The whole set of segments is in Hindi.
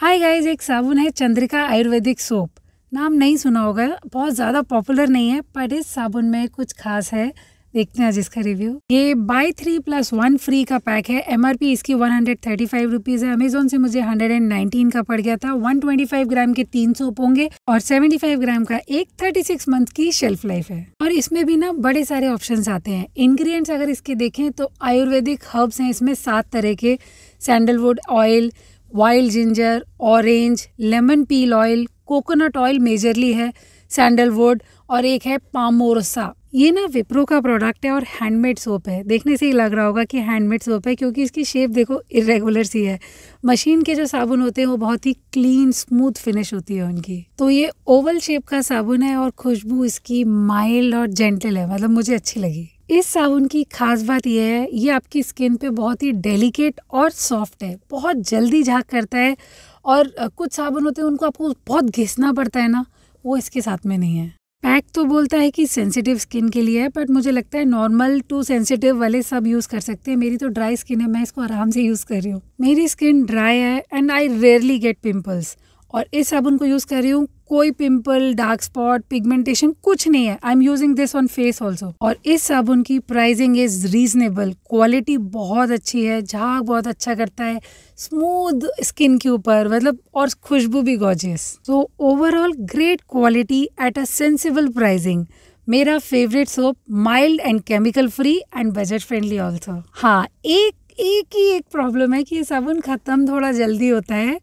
हाय गाइज एक साबुन है चंद्रिका आयुर्वेदिक सोप नाम नहीं सुना होगा बहुत ज़्यादा पॉपुलर नहीं है पर इस साबुन में कुछ खास है देखते हैं आज इसका रिव्यू ये buy three plus one free का पैक है एम इसकी one hundred thirty five rupees है अमेजोन से मुझे हंड्रेड एंड नाइनटीन का पड़ गया था वन ट्वेंटी फाइव ग्राम के तीन सोप होंगे और सेवेंटी फाइव ग्राम का एक थर्टी सिक्स मंथ की शेल्फ लाइफ है और इसमें भी ना बड़े सारे ऑप्शन आते हैं इन्ग्रीडियंट्स अगर इसके देखें तो आयुर्वेदिक हर्ब्स हैं इसमें सात तरह के sandalwood oil wild ginger orange lemon peel oil coconut oil majorly है सैंडलवुड और एक है पामोरसा ये ना विप्रो का प्रोडक्ट है और हैंडमेड सोप है देखने से ही लग रहा होगा कि हैंडमेड सोप है क्योंकि इसकी शेप देखो इरेगुलर सी है मशीन के जो साबुन होते हैं वो बहुत ही क्लीन स्मूथ फिनिश होती है उनकी तो ये ओवल शेप का साबुन है और खुशबू इसकी माइल्ड और जेंटल है मतलब मुझे अच्छी लगी इस साबुन की खास बात यह है ये आपकी स्किन पे बहुत ही डेलिकेट और सॉफ्ट है बहुत जल्दी झाग करता है और कुछ साबुन होते हैं उनको आपको बहुत घिसना पड़ता है ना वो इसके साथ में नहीं है पैक तो बोलता है कि सेंसिटिव स्किन के लिए है बट मुझे लगता है नॉर्मल टू सेंसिटिव वाले सब यूज़ कर सकते हैं मेरी तो ड्राई स्किन है मैं इसको आराम से यूज़ कर रही हूँ मेरी स्किन ड्राई है and I rarely get pimples और इस साबुन को यूज़ कर रही हूँ कोई पिंपल डार्क स्पॉट पिगमेंटेशन कुछ नहीं है I am using this on face also और इस साबुन की प्राइसिंग इज रीजनेबल क्वालिटी बहुत अच्छी है झाग बहुत अच्छा करता है स्मूथ स्किन के ऊपर मतलब और खुशबू भी gorgeous so overall great quality at a sensible pricing मेरा favourite soap mild and chemical free and budget friendly also हाँ एक एक ही एक प्रॉब्लम है कि ये साबुन ख़त्म थोड़ा जल्दी होता है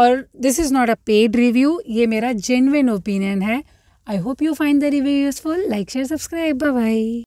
और this is not a paid review ये मेरा जेनविन ओपिनियन है I hope you find the review useful like share subscribe bye